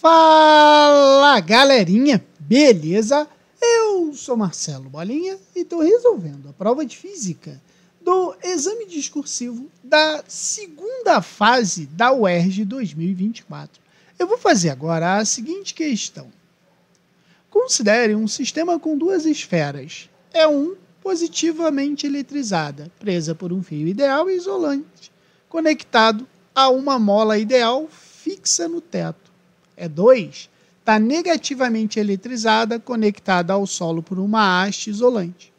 Fala galerinha, beleza? Eu sou Marcelo Bolinha e estou resolvendo a prova de física do exame discursivo da segunda fase da UERJ 2024. Eu vou fazer agora a seguinte questão. Considere um sistema com duas esferas, E1 é positivamente eletrizada, presa por um fio ideal e isolante, conectado a uma mola ideal fixa no teto e2, é está negativamente eletrizada, conectada ao solo por uma haste isolante.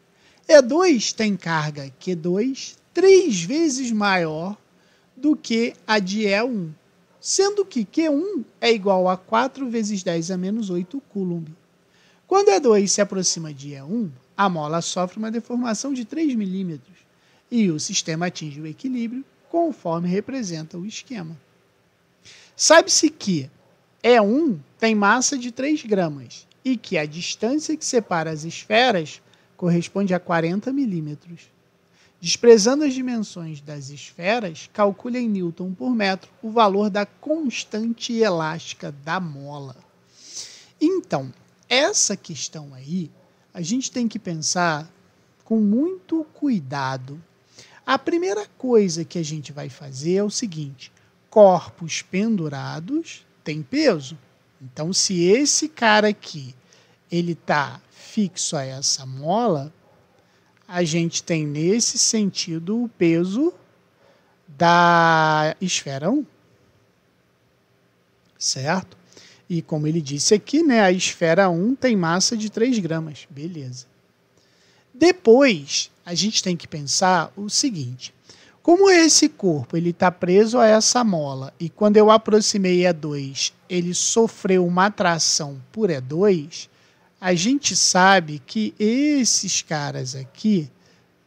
E2 tem carga Q2 três vezes maior do que a de E1, sendo que Q1 é igual a 4 vezes 10 a menos 8 Coulomb. Quando E2 se aproxima de E1, a mola sofre uma deformação de 3 milímetros e o sistema atinge o equilíbrio conforme representa o esquema. Sabe-se que e1 é tem massa de 3 gramas e que a distância que separa as esferas corresponde a 40 milímetros. Desprezando as dimensões das esferas, calcule em Newton por metro o valor da constante elástica da mola. Então, essa questão aí, a gente tem que pensar com muito cuidado. A primeira coisa que a gente vai fazer é o seguinte: corpos pendurados tem peso. Então, se esse cara aqui ele tá fixo a essa mola, a gente tem nesse sentido o peso da esfera 1. Certo? E como ele disse aqui, né, a esfera 1 tem massa de 3 gramas. Beleza. Depois, a gente tem que pensar o seguinte: como esse corpo ele está preso a essa mola e quando eu aproximei E2 ele sofreu uma atração por E2, a gente sabe que esses caras aqui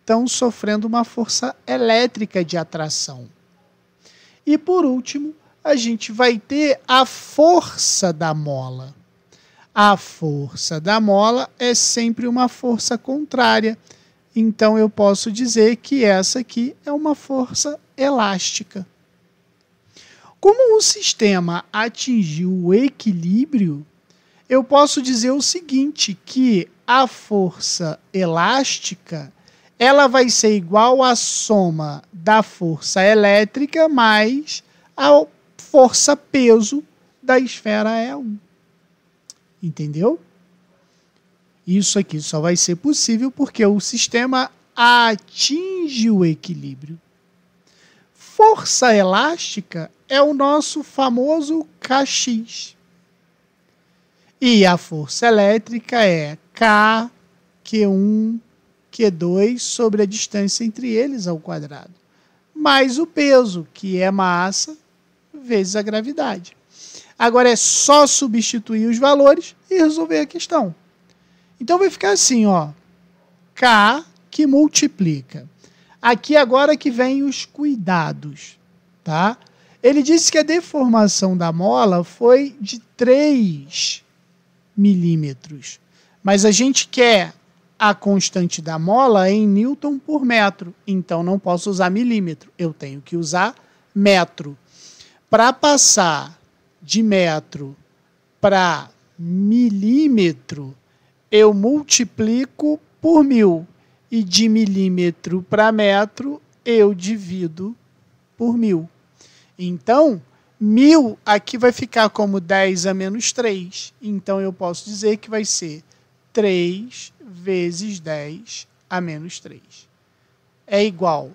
estão sofrendo uma força elétrica de atração. E por último, a gente vai ter a força da mola. A força da mola é sempre uma força contrária. Então eu posso dizer que essa aqui é uma força elástica. Como o sistema atingiu o equilíbrio, eu posso dizer o seguinte, que a força elástica ela vai ser igual à soma da força elétrica mais a força peso da esfera E1. Entendeu? Isso aqui só vai ser possível porque o sistema atinge o equilíbrio. Força elástica é o nosso famoso Kx. E a força elétrica é K, Q1, Q2 sobre a distância entre eles ao quadrado, mais o peso, que é massa, vezes a gravidade. Agora é só substituir os valores e resolver a questão. Então vai ficar assim, ó. K que multiplica. Aqui agora que vem os cuidados, tá? Ele disse que a deformação da mola foi de 3 milímetros. Mas a gente quer a constante da mola em newton por metro. Então não posso usar milímetro, eu tenho que usar metro. Para passar de metro para milímetro, eu multiplico por mil. E de milímetro para metro, eu divido por mil. Então, mil aqui vai ficar como 10 a menos 3. Então, eu posso dizer que vai ser 3 vezes 10 a menos 3. É igual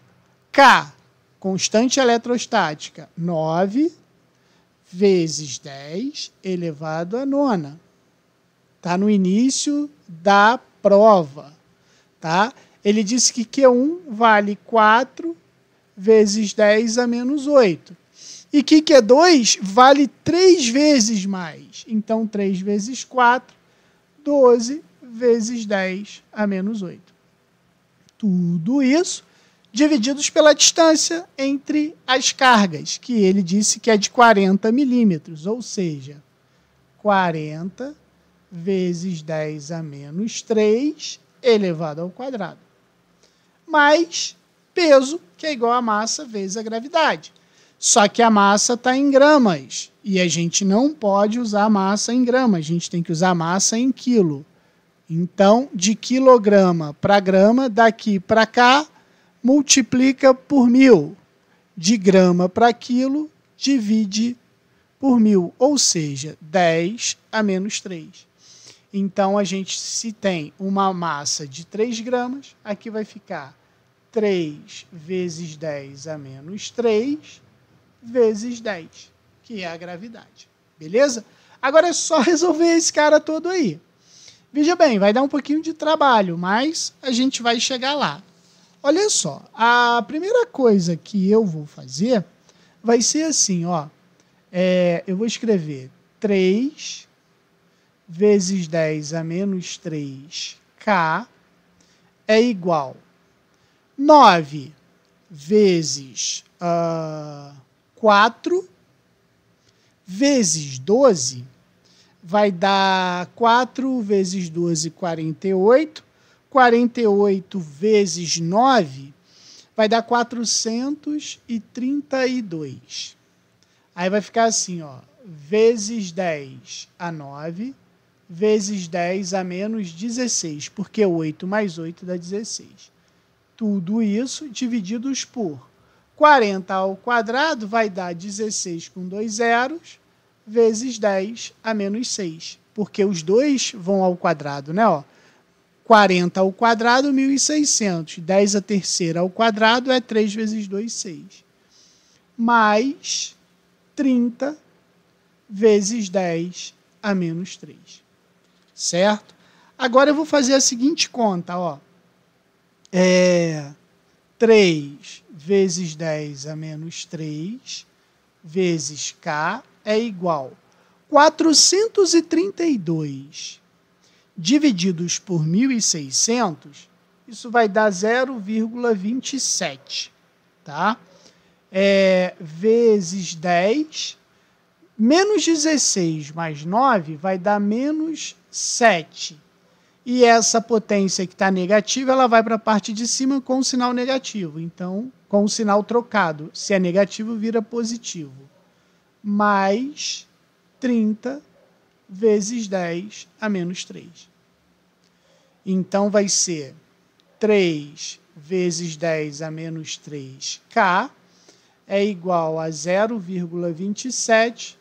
K, constante eletrostática, 9 vezes 10 elevado a nona. Está no início da prova. Tá? Ele disse que Q1 vale 4 vezes 10 a menos 8. E que Q2 vale 3 vezes mais. Então, 3 vezes 4, 12 vezes 10 a menos 8. Tudo isso divididos pela distância entre as cargas, que ele disse que é de 40 milímetros, ou seja, 40 vezes 10 a menos 3 elevado ao quadrado. Mais peso, que é igual a massa vezes a gravidade. Só que a massa está em gramas e a gente não pode usar massa em grama, a gente tem que usar massa em quilo. Então, de quilograma para grama, daqui para cá, multiplica por mil. De grama para quilo, divide por mil, ou seja, 10 a menos 3. Então a gente, se tem uma massa de 3 gramas, aqui vai ficar 3 vezes 10 a menos 3 vezes 10, que é a gravidade. Beleza? Agora é só resolver esse cara todo aí. Veja bem, vai dar um pouquinho de trabalho, mas a gente vai chegar lá. Olha só, a primeira coisa que eu vou fazer vai ser assim, ó. É, eu vou escrever 3 vezes 10 a menos 3k é igual 9 vezes uh, ah, 4 vezes 12 vai dar 4 vezes 12, 48. 48 vezes 9 vai dar 432. Aí vai ficar assim, ó, vezes 10 a 9 vezes 10 a menos 16, porque 8 mais 8 dá 16. Tudo isso divididos por 40 ao quadrado vai dar 16 com dois zeros, vezes 10 a menos 6, porque os dois vão ao quadrado, né? Ó, 40 ao quadrado, 1.600. 10 a terceira ao quadrado é 3 vezes 2, 6. Mais 30 vezes 10 a menos 3 certo? Agora eu vou fazer a seguinte conta, ó. É 3 vezes 10 a menos 3 vezes K é igual 432 divididos por 1.600, isso vai dar 0,27, tá? É, vezes 10, menos 16 mais 9 vai dar menos 7. E essa potência que está negativa, ela vai para a parte de cima com o sinal negativo. Então, com o sinal trocado. Se é negativo, vira positivo. Mais 30 vezes 10 a menos 3. Então, vai ser 3 vezes 10 a menos 3K é igual a 0,27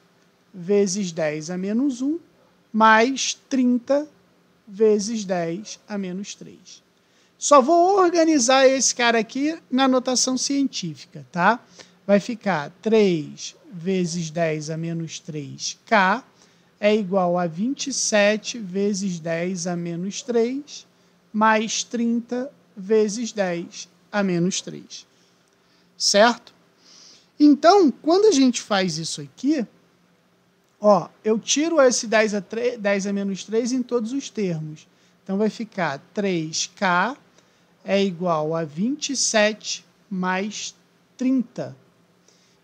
vezes 10 a menos 1, mais 30 vezes 10 a menos 3. Só vou organizar esse cara aqui na notação científica, tá? Vai ficar 3 vezes 10 a menos 3K é igual a 27 vezes 10 a menos 3 mais 30 vezes 10 a menos 3. Certo? Então, quando a gente faz isso aqui, Ó, eu tiro esse 10 a, 3, 10 a menos 3 em todos os termos. Então vai ficar 3K é igual a 27 mais 30.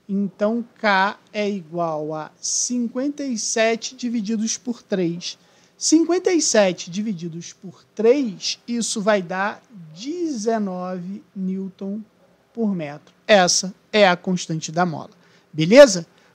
Então, K é igual a 57 divididos por 3. 57 divididos por 3, isso vai dar 19 Newton por metro. Essa é a constante da mola. Beleza?